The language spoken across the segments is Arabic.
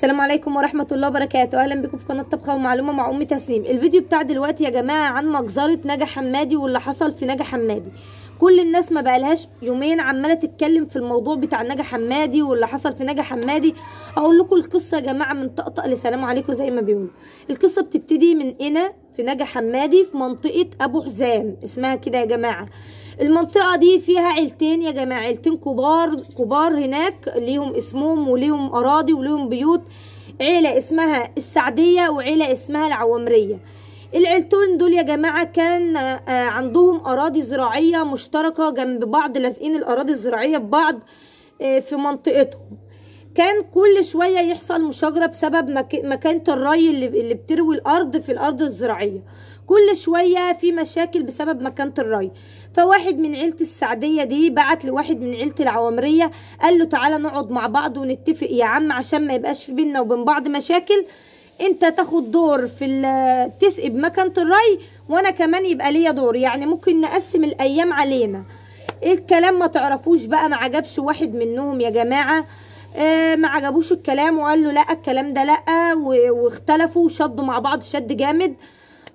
السلام عليكم ورحمة الله وبركاته أهلا بكم في قناة طبخة ومعلومة مع أم تسنيم الفيديو بتاع دلوقتي يا جماعة عن مجزرة نجا حمادي واللي حصل في نجا حمادي كل الناس ما بقالهاش يومين عماله تتكلم في الموضوع بتاع نجا حمادي واللي حصل في نجا حمادي اقول لكم القصه يا جماعه من طقطق لسلام عليكم زي ما بيقولوا القصه بتبتدي من هنا في نجا حمادي في منطقه ابو حزام اسمها كده يا جماعه المنطقه دي فيها عيلتين يا جماعه عيلتين كبار كبار هناك ليهم اسمهم وليهم اراضي وليهم بيوت عيله اسمها السعديه وعيله اسمها العوامريه العيلتين دول يا جماعه كان آه، آه، عندهم اراضي زراعيه مشتركه جنب بعض لازقين الاراضي الزراعيه ببعض آه، في منطقتهم كان كل شويه يحصل مشاجره بسبب مكانه الري اللي... بتروي الارض في الارض الزراعيه كل شويه في مشاكل بسبب مكانه الري فواحد من عيله السعديه دي بعت لواحد من عيله العوامريه قال له تعالى نقعد مع بعض ونتفق يا عم عشان ما يبقاش في بينا وبين بعض مشاكل انت تاخد دور في تسقي بمكنه الري وانا كمان يبقى ليا دور يعني ممكن نقسم الايام علينا ايه الكلام ما تعرفوش بقى ما عجبش واحد منهم يا جماعه آه ما عجبوش الكلام وقال له لا الكلام ده لا واختلفوا وشدوا مع بعض شد جامد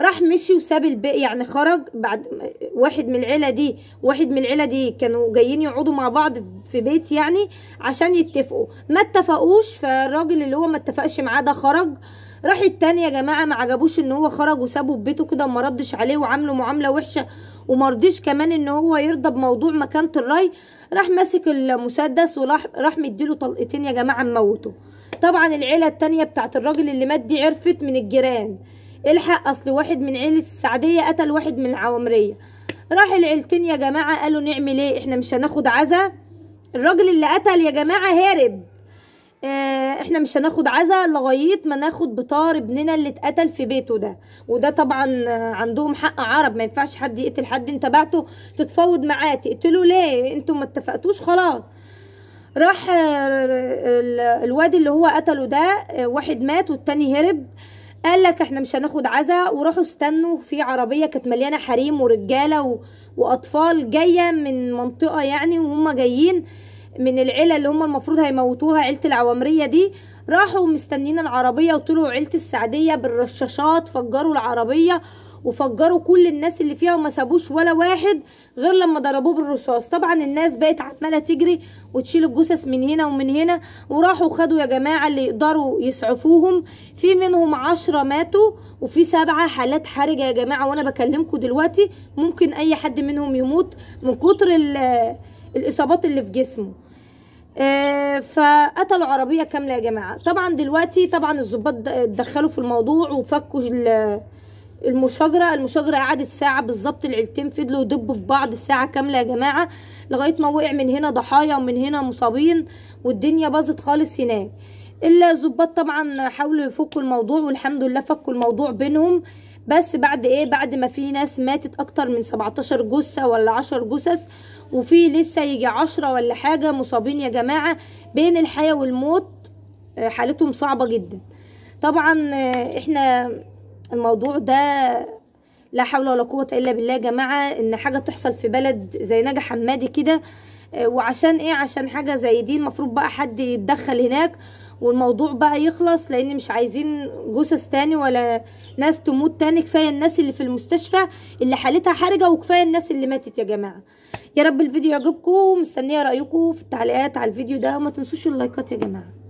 راح مشي وساب الباقي يعني خرج بعد واحد من العيله دي واحد من العيله دي كانوا جايين يقعدوا مع بعض في بيت يعني عشان يتفقوا ما اتفقوش فالراجل اللي هو ما اتفقش معاه ده خرج راح التاني يا جماعه ما عجبوش ان هو خرج وسابه في بيته كده وما ردش عليه وعامله معامله وحشه ومرضيش كمان ان هو يرضى بموضوع مكانه الري راح ماسك المسدس وراح راح مديله طلقتين يا جماعه مموته طبعا العيله التانيه بتاعت الراجل اللي مات دي عرفت من الجيران الحق اصل واحد من عيلة السعدية قتل واحد من العوامرية راح العيلتين يا جماعة قالوا نعمل ايه احنا مش هناخد عزا الراجل اللي قتل يا جماعة هارب آه، احنا مش هناخد عزا لغاية ما ناخد بطار ابننا اللي اتقتل في بيته ده وده طبعا عندهم حق عرب ما ينفعش حد يقتل حد انت بعته تتفاوض معاه تقتله ليه انتوا ما اتفقتوش خلاص راح الواد اللي هو قتله ده آه، واحد مات والتاني هرب قال لك احنا مش هناخد عزاء وراحوا استنوا في عربية كانت مليانة حريم ورجالة و... واطفال جاية من منطقة يعني وهم جايين من العيلة اللي هم المفروض هيموتوها عيلة العوامرية دي راحوا مستنين العربية وطلعوا عيلة السعدية بالرشاشات فجروا العربية وفجروا كل الناس اللي فيها وما سابوش ولا واحد غير لما ضربوه بالرصاص طبعا الناس بقت عماله تجري وتشيل الجثث من هنا ومن هنا وراحوا خدوا يا جماعه اللي يقدروا يسعفوهم في منهم عشرة ماتوا وفي سبعة حالات حرجه يا جماعه وانا بكلمكم دلوقتي ممكن اي حد منهم يموت من كتر الاصابات اللي في جسمه آه، فقتلوا عربيه كامله يا جماعه طبعا دلوقتي طبعا الظباط اتدخلوا في الموضوع وفكوا المشاجره المشاجره قعدت ساعه بالظبط العيلتين فضلوا يدبوا في بعض ساعه كامله يا جماعه لغايه ما وقع من هنا ضحايا ومن هنا مصابين والدنيا باظت خالص هناك الا الظباط طبعا حاولوا يفكوا الموضوع والحمد لله فكوا الموضوع بينهم بس بعد ايه بعد ما في ناس ماتت اكتر من 17 جثه ولا 10 جثث وفي لسه يجي عشرة ولا حاجة مصابين يا جماعة بين الحياة والموت آه، حالتهم صعبة جدا طبعا آه، احنا الموضوع ده لا حول ولا قوة الا بالله يا جماعة ان حاجة تحصل في بلد زي نجا حمادي كده آه، وعشان ايه عشان حاجة زي دي المفروض بقى حد يتدخل هناك والموضوع بقى يخلص لان مش عايزين جثث تاني ولا ناس تموت تاني كفاية الناس اللي في المستشفى اللي حالتها حرجة وكفاية الناس اللي ماتت يا جماعة يا رب الفيديو يعجبكم ومستنيه رايكم في التعليقات على الفيديو ده وما تنسوش اللايكات يا جماعه